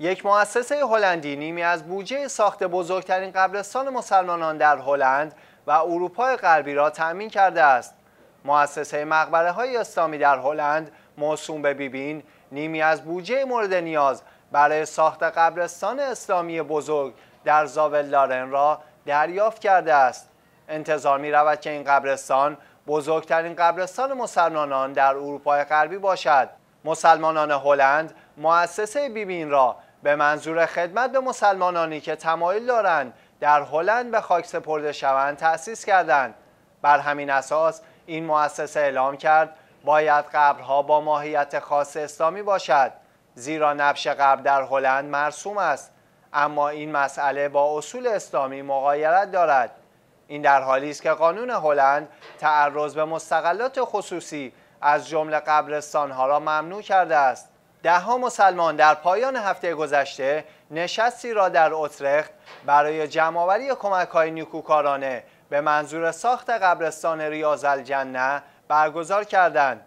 یک مؤسسه هلندی نیمی از بودجه ساخت بزرگترین قبرستان مسلمانان در هلند و اروپای غربی را تأمین کرده است. مؤسسه مقبره های اسلامی در هلند موسوم به بیبین نیمی از بودجه مورد نیاز برای ساخت قبرستان اسلامی بزرگ در زاولدارن را دریافت کرده است. انتظار می رود که این قبرستان بزرگترین قبرستان مسلمانان در اروپای غربی باشد. مسلمانان هلند مؤسسه بیبین را به منظور خدمت به مسلمانانی که تمایل دارند در هلند به خاک سپرده شوند تأسیس کردند بر همین اساس این مؤسسه اعلام کرد باید قبرها با ماهیت خاص اسلامی باشد زیرا نبش قبر در هلند مرسوم است اما این مسئله با اصول اسلامی مقایرت دارد این در حالی است که قانون هلند تعرض به مستقلات خصوصی از جمله قبرستانها را ممنوع کرده است ده ها مسلمان در پایان هفته گذشته نشستی را در اترخت برای جمعآوری کمک های نیکوکارانه به منظور ساخت قبرستان ریاض الجنه برگزار کردند.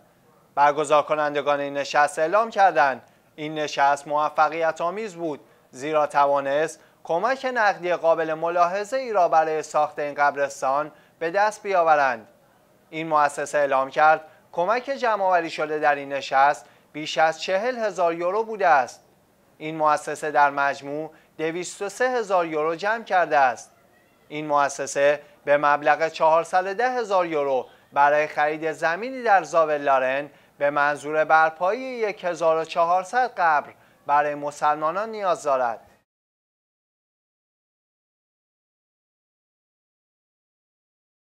برگزار کنندگان این نشست اعلام کردند این نشست موفقیت آمیز بود زیرا توانست کمک نقدی قابل ملاحظه ای را برای ساخت این قبرستان به دست بیاورند. این مؤسسه اعلام کرد کمک جمعآوری شده در این نشست بیش از چهل هزار یورو بوده است. این مؤسسه در مجموع سه هزار یورو جمع کرده است. این مؤسسه به مبلغ ده هزار یورو برای خرید زمینی در لارن به منظور برپایی 1400 قبر برای مسلمانان نیاز دارد.